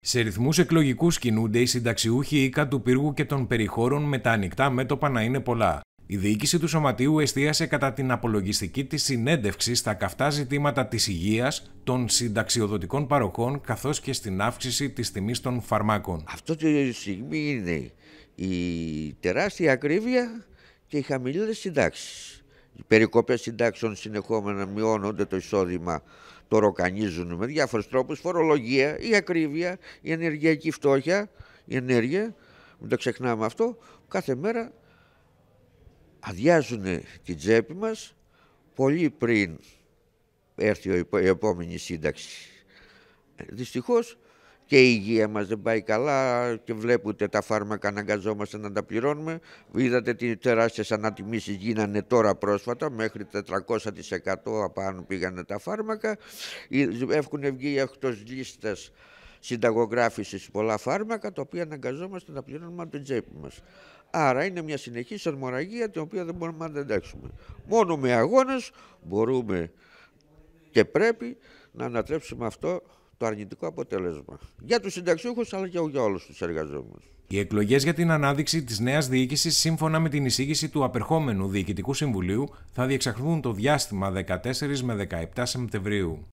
Σε ρυθμούς εκλογικούς κινούνται οι συνταξιούχοι οίκα του πύργου και των περιχώρων με τα ανοιχτά μέτωπα να είναι πολλά. Η διοίκηση του Σωματείου εστίασε κατά την απολογιστική της συνέντευξη στα καυτά ζητήματα της υγείας, των συνταξιοδοτικών παροχών καθώς και στην αύξηση της τιμής των φαρμάκων. Αυτό τη στιγμή είναι η τεράστια ακρίβεια και οι χαμηλές συντάξεις. Οι περικοπές συντάξεων συνεχόμενα μειώνονται το εισόδημα, το ροκανίζουν με διάφορους τρόπους, φορολογία, η ακρίβεια, η ενεργειακή φτώχεια, η ενέργεια, μην το ξεχνάμε αυτό, κάθε μέρα αδειάζουν την τσέπη μας πολύ πριν έρθει η επόμενη σύνταξη. Ε, δυστυχώς και η υγεία μας δεν πάει καλά και βλέπετε τα φάρμακα αναγκαζόμαστε να τα πληρώνουμε. Είδατε τι τεράστιες ανατιμήσεις γίνανε τώρα πρόσφατα, μέχρι 400% απάνω πήγανε τα φάρμακα. Ε, έχουν βγει εκτός λίστας συνταγογράφησης πολλά φάρμακα, τα οποία αναγκαζόμαστε να πληρώνουμε από την τσέπη μας. Άρα είναι μια συνεχής αρμοραγία, την οποία δεν μπορούμε να αντέξουμε. Μόνο με αγώνες μπορούμε και πρέπει να ανατρέψουμε αυτό το αρνητικό αποτέλεσμα για τους συνταξιούχους αλλά και για όλους τους εργαζόμενους. Οι εκλογές για την ανάδειξη της νέας διοίκησης, σύμφωνα με την εισήγηση του απερχόμενου Διοικητικού Συμβουλίου, θα διεξαχθούν το διάστημα 14 με 17 Σεπτεμβρίου.